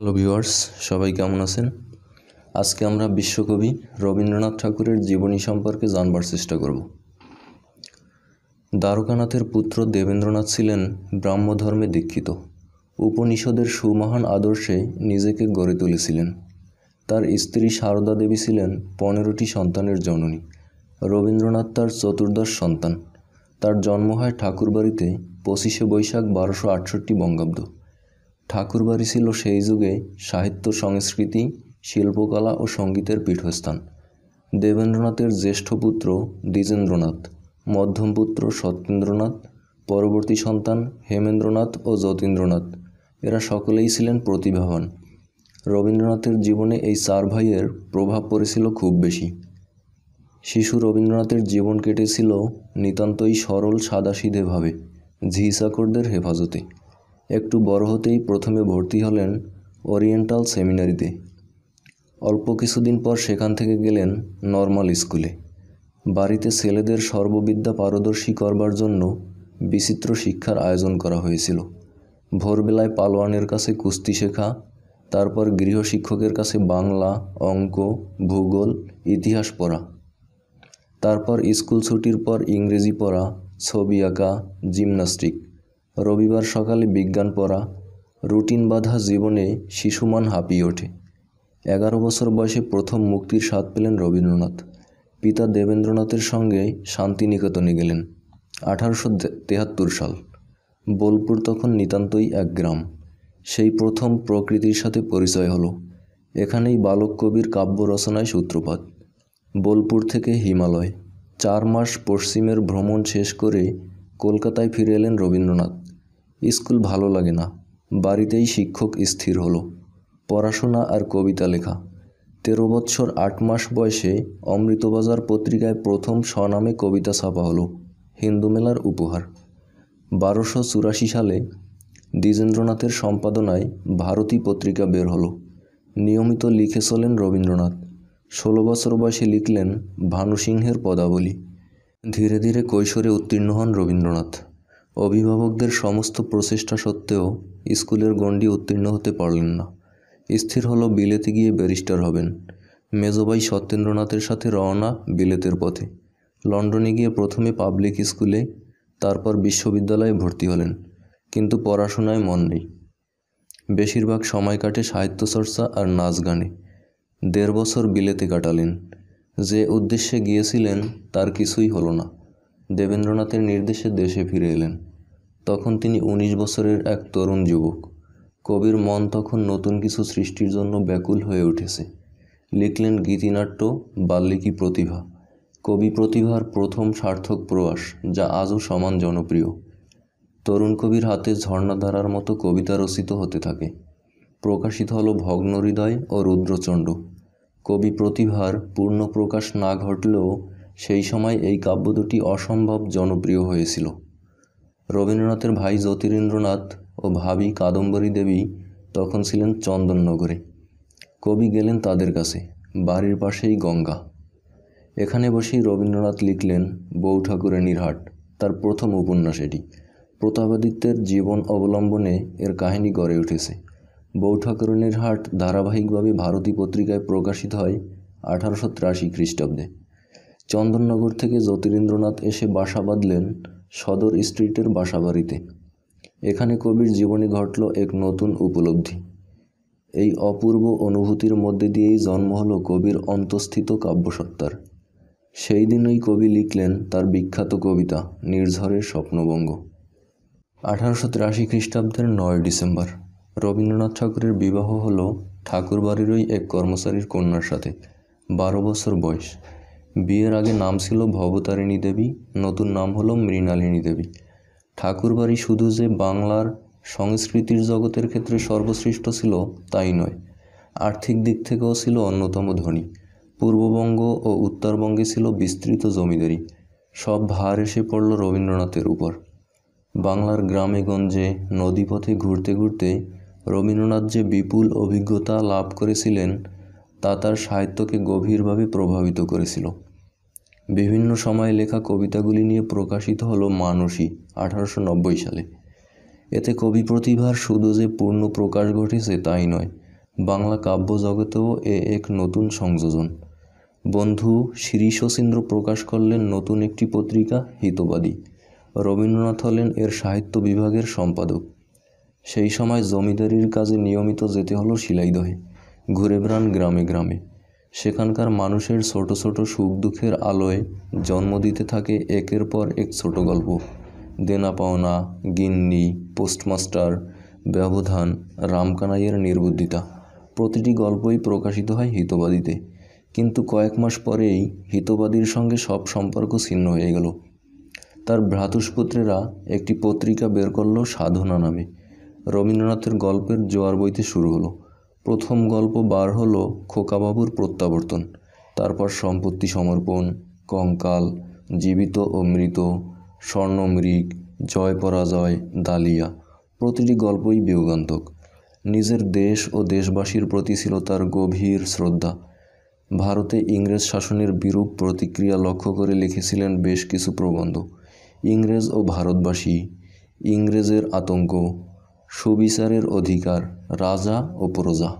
hello viewers সবাই কেমন আছেন আজকে আমরা বিশ্বকবি রবীন্দ্রনাথ ঠাকুরের জীবনী সম্পর্কে জানবার চেষ্টা করব দ্বারকানাথের পুত্র দেবেন্দ্রনাথ ছিলেন ব্রাহ্মধর্মে দীক্ষিত উপনিষদের সুমহান আদর্শে নিজেকে গড়ে তুলেছিলেন তার স্ত্রী সারদা দেবী ছিলেন পনেরোটি সন্তানের জননী রবীন্দ্রনাথ তার চতুর্দশ সন্তান তার জন্ম হয় ঠাকুরবাড়িতে পঁচিশে বৈশাখ বারোশো আটষট্টি বঙ্গাব্দ ঠাকুরবাড়ি ছিল সেই যুগে সাহিত্য সংস্কৃতি শিল্পকলা ও সঙ্গীতের পীঠস্থান দেবেন্দ্রনাথের জ্যেষ্ঠ পুত্র দ্বিজেন্দ্রনাথ মধ্যম পুত্র সত্যেন্দ্রনাথ পরবর্তী সন্তান হেমেন্দ্রনাথ ও যতীন্দ্রনাথ এরা সকলেই ছিলেন প্রতিভাবান রবীন্দ্রনাথের জীবনে এই চার ভাইয়ের প্রভাব পড়েছিল খুব বেশি শিশু রবীন্দ্রনাথের জীবন কেটেছিল নিতান্তই সরল সাদাসিধেভাবে ঝি চাকরদের হেফাজতে একটু বড় হতেই প্রথমে ভর্তি হলেন ওরিয়েন্টাল সেমিনারিতে অল্প কিছুদিন পর সেখান থেকে গেলেন নর্মাল স্কুলে বাড়িতে ছেলেদের সর্ববিদ্যা পারদর্শী করবার জন্য বিচিত্র শিক্ষার আয়োজন করা হয়েছিল ভোরবেলায় পালোয়ানের কাছে কুস্তি শেখা তারপর গৃহশিক্ষকের কাছে বাংলা অঙ্ক ভূগোল ইতিহাস পড়া তারপর স্কুল ছুটির পর ইংরেজি পড়া ছবি আঁকা জিমনাস্টিক রবিবার সকালে বিজ্ঞান পড়া রুটিন বাধা জীবনে শিশুমান হাঁপিয়ে ওঠে এগারো বছর বয়সে প্রথম মুক্তির স্বাদ পেলেন রবীন্দ্রনাথ পিতা দেবেন্দ্রনাথের সঙ্গে শান্তিনিকেতনে গেলেন আঠারোশো তেহাত্তর সাল বোলপুর তখন নিতান্তই এক গ্রাম সেই প্রথম প্রকৃতির সাথে পরিচয় হলো এখানেই বালক কবির কাব্য রচনায় সূত্রপাত বোলপুর থেকে হিমালয় চার মাস পশ্চিমের ভ্রমণ শেষ করে কলকাতায় ফিরে এলেন রবীন্দ্রনাথ স্কুল ভালো লাগে না বাড়িতেই শিক্ষক স্থির হলো পড়াশোনা আর কবিতা লেখা তেরো বৎসর আট মাস বয়সে অমৃতবাজার পত্রিকায় প্রথম স্বনামে কবিতা ছাপা হলো হিন্দু মেলার উপহার বারোশো চুরাশি সালে দ্বিজেন্দ্রনাথের সম্পাদনায় ভারতী পত্রিকা বের হলো নিয়মিত লিখে চলেন রবীন্দ্রনাথ ষোলো বছর বয়সে লিখলেন ভানুসিংহের পদাবলী ধীরে ধীরে কৈশোরে উত্তীর্ণ হন রবীন্দ্রনাথ অভিভাবকদের সমস্ত প্রচেষ্টা সত্ত্বেও স্কুলের গণ্ডি উত্তীর্ণ হতে পারলেন না স্থির হলো বিলেতে গিয়ে ব্যারিস্টার হবেন মেজবাই সত্যেন্দ্রনাথের সাথে রওনা বিলেতের পথে লন্ডনে গিয়ে প্রথমে পাবলিক স্কুলে তারপর বিশ্ববিদ্যালয়ে ভর্তি হলেন কিন্তু পড়াশোনায় মন নেই বেশিরভাগ সময় কাটে সাহিত্যচর্চা আর নাচ গানে দেড় বছর বিলেতে কাটালেন যে উদ্দেশ্যে গিয়েছিলেন তার কিছুই হলো না দেবেন্দ্রনাথের নির্দেশে দেশে ফিরে এলেন তখন তিনি উনিশ বছরের এক তরুণ যুবক কবির মন তখন নতুন কিছু সৃষ্টির জন্য ব্যাকুল হয়ে উঠেছে লিখলেন গীতিনাট্য বাল্যিকী প্রতিভা কবি প্রতিভার প্রথম সার্থক প্রয়াস যা আজও সমান জনপ্রিয় তরুণ কবির হাতে ঝর্ণাধারার মতো কবিতা রচিত হতে থাকে প্রকাশিত হল ভগ্ন হৃদয় ও রুদ্রচণ্ড কবি প্রতিভার পূর্ণ প্রকাশ না ঘটলেও সেই সময় এই কাব্য দুটি অসম্ভব জনপ্রিয় হয়েছিল রবীন্দ্রনাথের ভাই জ্যোতিরেন্দ্রনাথ ও ভাবি কাদম্বরী দেবী তখন ছিলেন চন্দননগরে কবি গেলেন তাদের কাছে বাড়ির পাশেই গঙ্গা এখানে বসেই রবীন্দ্রনাথ লিখলেন বউ ঠাকুরের হাট তার প্রথম উপন্যাস এটি প্রতাপাদিত্যের জীবন অবলম্বনে এর কাহিনী গড়ে উঠেছে বউ ঠাকুরের হাট ধারাবাহিকভাবে ভারতী পত্রিকায় প্রকাশিত হয় আঠারোশো তিরাশি খ্রিস্টাব্দে চন্দননগর থেকে জ্যোতিরেন্দ্রনাথ এসে বাসা বাঁধলেন সদর স্ট্রিটের বাসাবাড়িতে এখানে কবির জীবনে ঘটল এক নতুন উপলব্ধি এই অপূর্ব অনুভূতির মধ্যে দিয়েই জন্ম হলো কবির অন্তঃস্থিত কাব্যসত্তার সেই দিনই কবি লিখলেন তার বিখ্যাত কবিতা নির্ঝরের স্বপ্নবঙ্গ আঠারোশো তিরাশি খ্রিস্টাব্দের নয় ডিসেম্বর রবীন্দ্রনাথ ঠাকুরের বিবাহ হলো ঠাকুরবাড়িরই এক কর্মচারীর কন্যার সাথে বারো বছর বয়স বিয়ের আগে নাম ছিল ভবতারিণী দেবী নতুন নাম হলো মৃণালিনী দেবী ঠাকুরবাড়ি শুধু যে বাংলার সংস্কৃতির জগতের ক্ষেত্রে সর্বশ্রেষ্ঠ ছিল তাই নয় আর্থিক দিক থেকেও ছিল অন্যতম ধনী পূর্ববঙ্গ ও উত্তরবঙ্গে ছিল বিস্তৃত জমিদারি সব ভার এসে পড়ল রবীন্দ্রনাথের উপর বাংলার গ্রামে গঞ্জে নদীপথে ঘুরতে ঘুরতে রবীন্দ্রনাথ যে বিপুল অভিজ্ঞতা লাভ করেছিলেন তা তার সাহিত্যকে গভীরভাবে প্রভাবিত করেছিল বিভিন্ন সময়ে লেখা কবিতাগুলি নিয়ে প্রকাশিত হল মানসী আঠারোশো নব্বই সালে এতে কবি প্রতিভার শুধু যে পূর্ণ প্রকাশ ঘটেছে তাই নয় বাংলা কাব্য জগতেও এ এক নতুন সংযোজন বন্ধু শ্রী শচীন্দ্র প্রকাশ করলেন নতুন একটি পত্রিকা হিতবাদী রবীন্দ্রনাথ হলেন এর সাহিত্য বিভাগের সম্পাদক সেই সময় জমিদারির কাজে নিয়মিত যেতে হলো শিলাইদহে ঘুরে বেড়ান গ্রামে গ্রামে সেখানকার মানুষের ছোট ছোট সুখ দুঃখের আলোয় জন্ম দিতে থাকে একের পর এক ছোট গল্প দেনা পাওনা গিন্নি পোস্টমাস্টার ব্যবধান রামকানাইয়ের নির্বুদ্ধিতা প্রতিটি গল্পই প্রকাশিত হয় হিতবাদীতে কিন্তু কয়েক মাস পরেই হিতবাদীর সঙ্গে সব সম্পর্ক ছিন্ন হয়ে গেল তার ভ্রাতুষ্পুত্রেরা একটি পত্রিকা বের করল সাধনা নামে রবীন্দ্রনাথের গল্পের জোয়ার বইতে শুরু হলো প্রথম গল্প বার হল খোকাবাবুর প্রত্যাবর্তন তারপর সম্পত্তি সমর্পণ কঙ্কাল জীবিত ও মৃত স্বর্ণমৃগ জয় পরাজয় দালিয়া প্রতিটি গল্পই বিয়োগান্তক নিজের দেশ ও দেশবাসীর প্রতি ছিল তার গভীর শ্রদ্ধা ভারতে ইংরেজ শাসনের বিরূপ প্রতিক্রিয়া লক্ষ্য করে লিখেছিলেন বেশ কিছু প্রবন্ধ ইংরেজ ও ভারতবাসী ইংরেজের আতঙ্ক সুবিচারের অধিকার রাজা ও প্রজা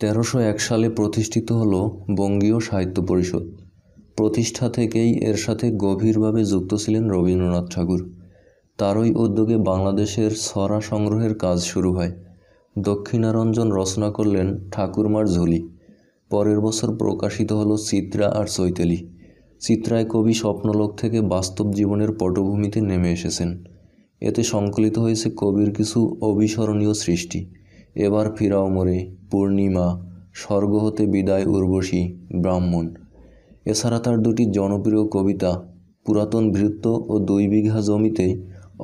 তেরোশো এক সালে প্রতিষ্ঠিত হল বঙ্গীয় সাহিত্য পরিষদ প্রতিষ্ঠা থেকেই এর সাথে গভীরভাবে যুক্ত ছিলেন রবীন্দ্রনাথ ঠাকুর তারই উদ্যোগে বাংলাদেশের ছড়া সংগ্রহের কাজ শুরু হয় দক্ষিণারঞ্জন রচনা করলেন ঠাকুরমার ঝুলি পরের বছর প্রকাশিত হল চিত্রা আর চৈতালি চিত্রায় কবি স্বপ্নলোক থেকে বাস্তব জীবনের পটভূমিতে নেমে এসেছেন এতে সংকলিত হয়েছে কবির কিছু অবিস্মরণীয় সৃষ্টি এবার ফিরাও মরে পূর্ণিমা স্বর্গ হতে বিদায় উর্বশী ব্রাহ্মণ এছাড়া তার দুটি জনপ্রিয় কবিতা পুরাতন বৃত্ত ও দুই বিঘা জমিতে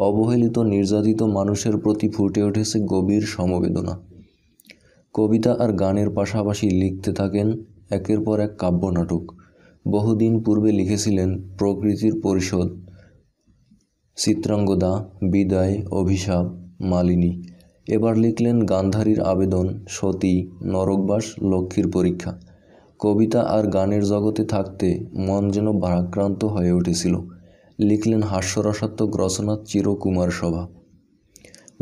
অবহেলিত নির্যাতিত মানুষের প্রতি ফুটে উঠেছে গভীর সমবেদনা কবিতা আর গানের পাশাপাশি লিখতে থাকেন একের পর এক কাব্যনাটক বহুদিন পূর্বে লিখেছিলেন প্রকৃতির পরিষদ চিত্রাঙ্গদা বিদায় অভিশাপ মালিনী এবার লিখলেন গান্ধারীর আবেদন সতী নরকবাস লক্ষ্মীর পরীক্ষা কবিতা আর গানের জগতে থাকতে মন যেন ভারাক্রান্ত হয়ে উঠেছিল লিখলেন হাস্যরসাত্মক রচনা চিরকুমার সভা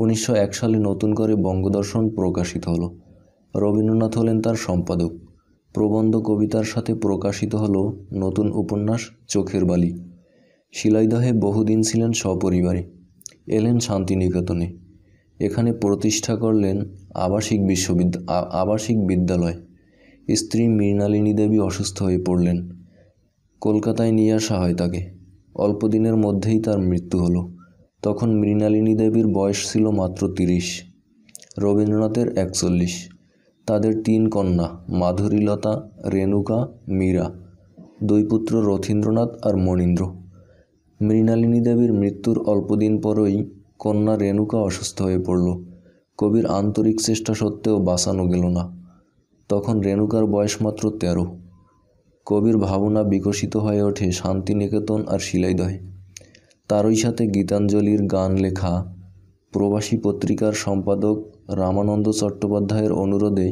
উনিশশো এক সালে নতুন করে বঙ্গদর্শন প্রকাশিত হলো রবীন্দ্রনাথ হলেন তার সম্পাদক প্রবন্ধ কবিতার সাথে প্রকাশিত হলো নতুন উপন্যাস চোখের বালি শিলাইদহে বহুদিন ছিলেন সপরিবারে এলেন শান্তিনিকেতনে এখানে প্রতিষ্ঠা করলেন আবাসিক বিশ্ববিদ্যা আবাসিক বিদ্যালয় স্ত্রী মৃণালিনী দেবী অসুস্থ হয়ে পড়লেন কলকাতায় নিয়ে আসা হয় তাকে অল্পদিনের মধ্যেই তার মৃত্যু হলো তখন মৃণালিনী দেবীর বয়স ছিল মাত্র তিরিশ রবীন্দ্রনাথের একচল্লিশ তাদের তিন কন্যা মাধুরীলতা রেণুকা মীরা দুই পুত্র রথীন্দ্রনাথ আর মণীন্দ্র মৃণালিনী দেবীর মৃত্যুর অল্পদিন পরই কন্যা রেণুকা অসুস্থ হয়ে পড়ল কবির আন্তরিক চেষ্টা সত্ত্বেও বাঁচানো গেল না তখন রেণুকার বয়স মাত্র তেরো কবির ভাবনা বিকশিত হয়ে ওঠে শান্তিনিকেতন আর শিলাইদহে তারই সাথে গীতাঞ্জলির গান লেখা প্রবাসী পত্রিকার সম্পাদক রামানন্দ চট্টোপাধ্যায়ের অনুরোধে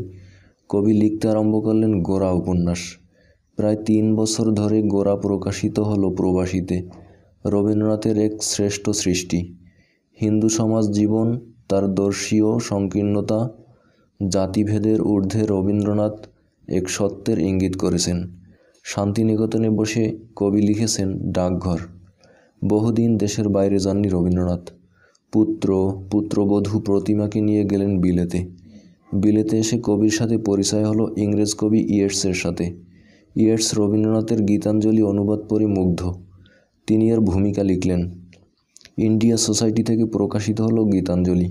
কবি লিখতে আরম্ভ করলেন গোরা উপন্যাস প্রায় তিন বছর ধরে গোরা প্রকাশিত হলো প্রবাসীতে রবীন্দ্রনাথের এক শ্রেষ্ঠ সৃষ্টি হিন্দু সমাজ জীবন তার দর্শীয় সংকীর্ণতা জাতিভেদের ঊর্ধ্বে রবীন্দ্রনাথ এক সত্যের ইঙ্গিত করেছেন শান্তিনিকেতনে বসে কবি লিখেছেন ডাকঘর বহুদিন দেশের বাইরে যাননি রবীন্দ্রনাথ পুত্র পুত্রবধূ প্রতিমাকে নিয়ে গেলেন বিলেতে বিলেতে এসে কবির সাথে পরিচয় হলো ইংরেজ কবি ইয়েটসের সাথে ইয়েটস রবীন্দ্রনাথের গীতাঞ্জলি অনুবাদ পরে মুগ্ধ তিনি এর ভূমিকা লিখলেন ইন্ডিয়া সোসাইটি থেকে প্রকাশিত হলো গীতাঞ্জলি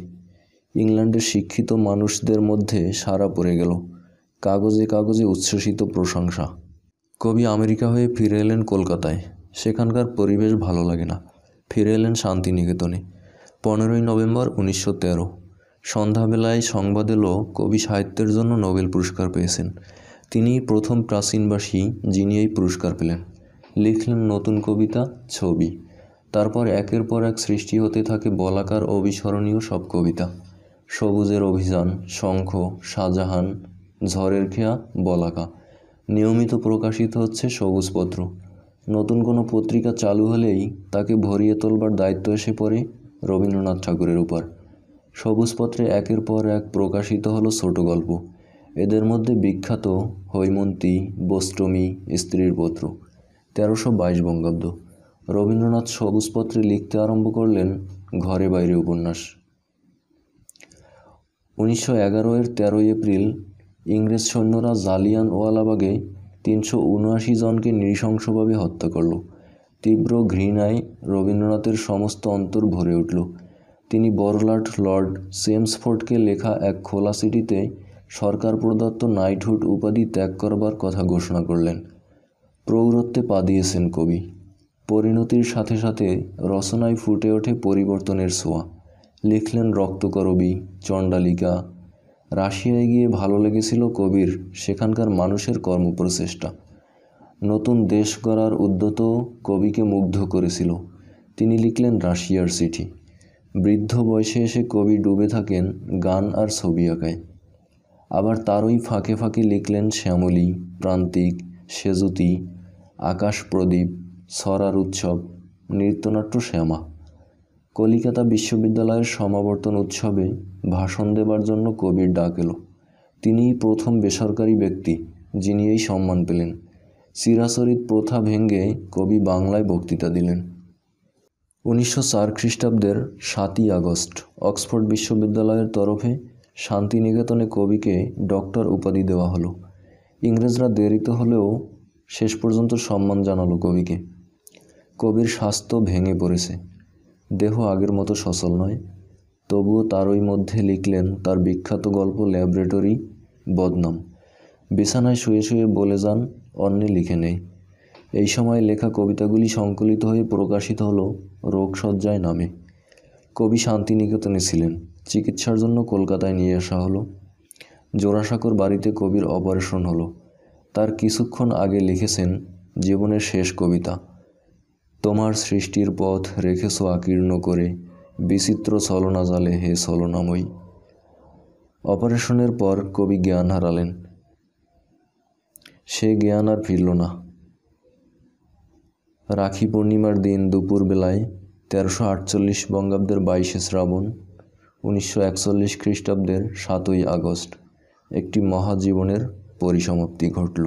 ইংল্যান্ডের শিক্ষিত মানুষদের মধ্যে সারা পড়ে গেল কাগজে কাগজে উচ্ছ্বসিত প্রশংসা কবি আমেরিকা হয়ে ফিরে এলেন কলকাতায় সেখানকার পরিবেশ ভালো লাগে না ফিরে এলেন শান্তিনিকেতনে পনেরোই নভেম্বর উনিশশো তেরো সন্ধ্যাবেলায় সংবাদ এলো কবি সাহিত্যের জন্য নোবেল পুরস্কার পেয়েছেন তিনি প্রথম প্রাচীনবাসী যিনি এই পুরস্কার পেলেন লিখলেন নতুন কবিতা ছবি তারপর একের পর এক সৃষ্টি হতে থাকে বলাকার অবিস্মরণীয় সব কবিতা সবুজের অভিযান শঙ্খ শাহজাহান ঝড়ের খেয়া বলাকা নিয়মিত প্রকাশিত হচ্ছে সবুজপত্র নতুন কোনো পত্রিকা চালু হলেই তাকে ভরিয়ে তোলবার দায়িত্ব এসে পড়ে রবীন্দ্রনাথ ঠাকুরের উপর সবুজপত্রে একের পর এক প্রকাশিত হলো ছোট গল্প এদের মধ্যে বিখ্যাত হৈমন্তী বষ্টমী স্ত্রীর পত্র তেরোশো বাইশ বঙ্গাব্দ রবীন্দ্রনাথ সবুজপত্রে লিখতে আরম্ভ করলেন ঘরে বাইরে উপন্যাস উনিশশো এগারো এর তেরোই এপ্রিল ইংরেজ সৈন্যরা জালিয়ান ওয়ালাবাগে তিনশো উনআশি জনকে নৃশংসভাবে হত্যা করল তীব্র ঘৃণায় রবীন্দ্রনাথের সমস্ত অন্তর ভরে উঠল তিনি বড়লাট লর্ড সেমসফোর্ডকে লেখা এক খোলা সিটিতে সরকার প্রদত্ত নাইটহুড উপাধি ত্যাগ করবার কথা ঘোষণা করলেন প্রৌঢ়ত্বে পা দিয়েছেন কবি পরিণতির সাথে সাথে রচনায় ফুটে ওঠে পরিবর্তনের সোয়া লিখলেন রক্তকরবী চণ্ডালিকা রাশিয়ায় গিয়ে ভালো লেগেছিল কবির সেখানকার মানুষের কর্মপ্রচেষ্টা নতুন দেশ গড়ার উদ্যত কবিকে মুগ্ধ করেছিল তিনি লিখলেন রাশিয়ার চিঠি বৃদ্ধ বয়সে এসে কবি ডুবে থাকেন গান আর ছবি আঁকায় আবার তারই ফাঁকে ফাঁকে লিখলেন শ্যামলী প্রান্তিক সেজুতি আকাশ প্রদীপ সরার উৎসব নৃত্যনাট্য শ্যামা কলিকাতা বিশ্ববিদ্যালয়ের সমাবর্তন উৎসবে ভাষণ দেবার জন্য কবির ডাক এলো তিনিই প্রথম বেসরকারি ব্যক্তি যিনি এই সম্মান পেলেন চিরাচরিত প্রথা ভেঙ্গে কবি বাংলায় বক্তৃতা দিলেন উনিশশো চার খ্রিস্টাব্দের সাতই আগস্ট অক্সফোর্ড বিশ্ববিদ্যালয়ের তরফে শান্তিনিকেতনে কবিকে ডক্টর উপাধি দেওয়া হলো ইংরেজরা দেরিতে হলেও শেষ পর্যন্ত সম্মান জানালো কবিকে কবির স্বাস্থ্য ভেঙে পড়েছে দেহ আগের মতো সচল নয় তবুও তার ওই মধ্যে লিখলেন তার বিখ্যাত গল্প ল্যাবরেটরি বদনাম বিছানায় শুয়ে শুয়ে বলে যান অন্যে লিখে নেই এই সময় লেখা কবিতাগুলি সংকলিত হয়ে প্রকাশিত হলো রোগসজ্জায় নামে কবি শান্তিনিকেতনে ছিলেন চিকিৎসার জন্য কলকাতায় নিয়ে আসা হলো জোড়াসাঁকর বাড়িতে কবির অপারেশন হলো তার কিছুক্ষণ আগে লিখেছেন জীবনের শেষ কবিতা তোমার সৃষ্টির পথ রেখেছ আকীর্ণ করে বিচিত্র ছলনা জালে হে ছলনাময়ী অপারেশনের পর কবি জ্ঞান হারালেন সে জ্ঞান আর ফিরল না রাখি পূর্ণিমার দিন দুপুরবেলায় তেরোশো আটচল্লিশ বঙ্গাব্দের বাইশে শ্রাবণ উনিশশো একচল্লিশ খ্রিস্টাব্দের সাতই আগস্ট একটি মহাজীবনের পরিসমাপ্তি ঘটল